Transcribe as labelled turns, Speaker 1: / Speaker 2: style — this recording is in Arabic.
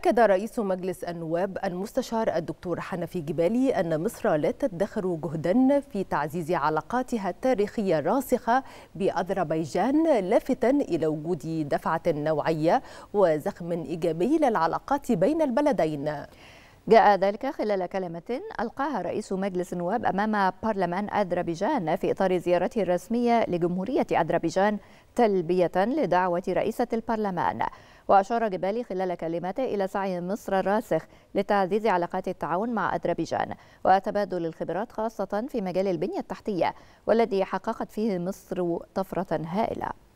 Speaker 1: أكد رئيس مجلس النواب المستشار الدكتور حنفي جبالي أن مصر لا تدخر جهدا في تعزيز علاقاتها التاريخية الراسخة بأذربيجان لافتا إلى وجود دفعة نوعية وزخم إيجابي للعلاقات بين البلدين جاء ذلك خلال كلمة ألقاها
Speaker 2: رئيس مجلس النواب أمام برلمان أذربيجان في إطار زيارته الرسمية لجمهورية أذربيجان تلبية لدعوة رئيسة البرلمان وأشار جبالي خلال كلمته إلى سعي مصر الراسخ لتعزيز علاقات التعاون مع أذربيجان وتبادل الخبرات خاصة في مجال البنية التحتية والذي حققت فيه مصر طفرة هائلة